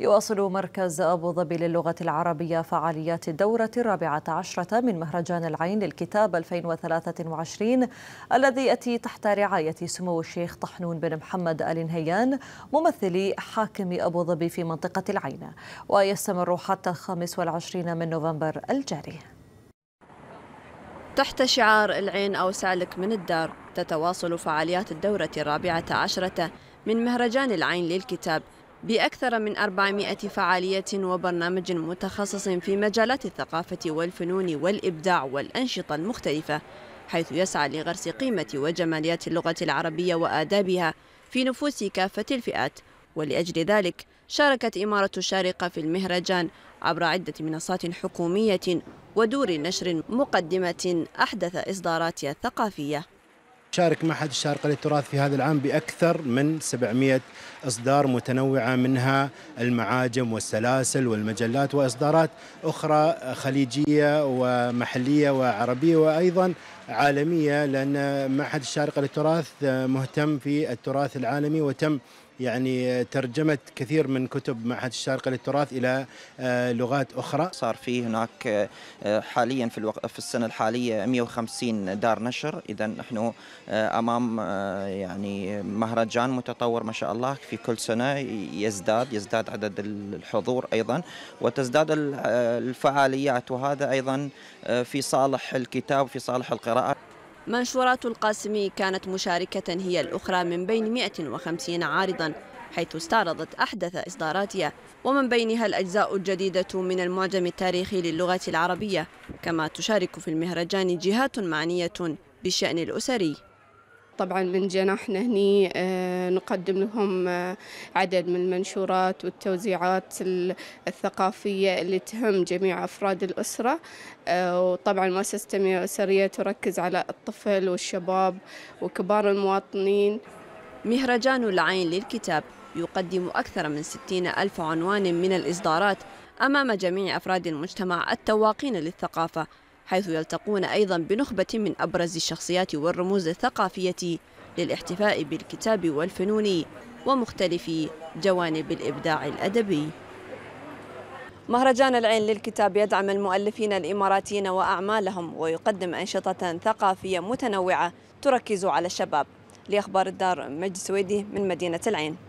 يواصل مركز أبو ظبي للغة العربية فعاليات الدورة الرابعة عشرة من مهرجان العين للكتاب 2023 الذي يأتي تحت رعاية سمو الشيخ طحنون بن محمد آل نهيان ممثل حاكم أبو ظبي في منطقة العين ويستمر حتى الخامس والعشرين من نوفمبر الجاري تحت شعار العين أوسع لك من الدار تتواصل فعاليات الدورة الرابعة عشرة من مهرجان العين للكتاب بأكثر من 400 فعالية وبرنامج متخصص في مجالات الثقافة والفنون والإبداع والأنشطة المختلفة حيث يسعى لغرس قيمة وجماليات اللغة العربية وآدابها في نفوس كافة الفئات ولأجل ذلك شاركت إمارة الشارقة في المهرجان عبر عدة منصات حكومية ودور نشر مقدمة أحدث إصداراتها الثقافية شارك معهد الشارقة للتراث في هذا العام بأكثر من 700 إصدار متنوعة منها المعاجم والسلاسل والمجلات وإصدارات أخرى خليجية ومحلية وعربية وأيضا عالمية لأن معهد الشارقة للتراث آه، مهتم في التراث العالمي وتم يعني ترجمت كثير من كتب معهد الشارقة للتراث إلى آه، لغات أخرى صار في هناك آه، حاليا في, الوق... في السنة الحالية 150 دار نشر إذا نحن آه، أمام يعني مهرجان متطور ما شاء الله في كل سنة يزداد يزداد عدد الحضور أيضا وتزداد الفعاليات وهذا أيضا في صالح الكتاب في صالح القراءة منشورات القاسمي كانت مشاركة هي الأخرى من بين 150 عارضاً حيث استعرضت أحدث إصداراتها ومن بينها الأجزاء الجديدة من المعجم التاريخي للغة العربية كما تشارك في المهرجان جهات معنية بالشأن الأسري طبعا من جناحنا هني آه، نقدم لهم آه، عدد من المنشورات والتوزيعات الثقافية اللي تهم جميع أفراد الأسرة آه، وطبعا مؤسسة التنمية الأسرية تركز على الطفل والشباب وكبار المواطنين مهرجان العين للكتاب يقدم أكثر من 60 ألف عنوان من الإصدارات أمام جميع أفراد المجتمع التواقين للثقافة حيث يلتقون أيضا بنخبة من أبرز الشخصيات والرموز الثقافية للاحتفاء بالكتاب والفنون ومختلف جوانب الإبداع الأدبي مهرجان العين للكتاب يدعم المؤلفين الإماراتيين وأعمالهم ويقدم أنشطة ثقافية متنوعة تركز على الشباب لأخبار الدار مجد سويدي من مدينة العين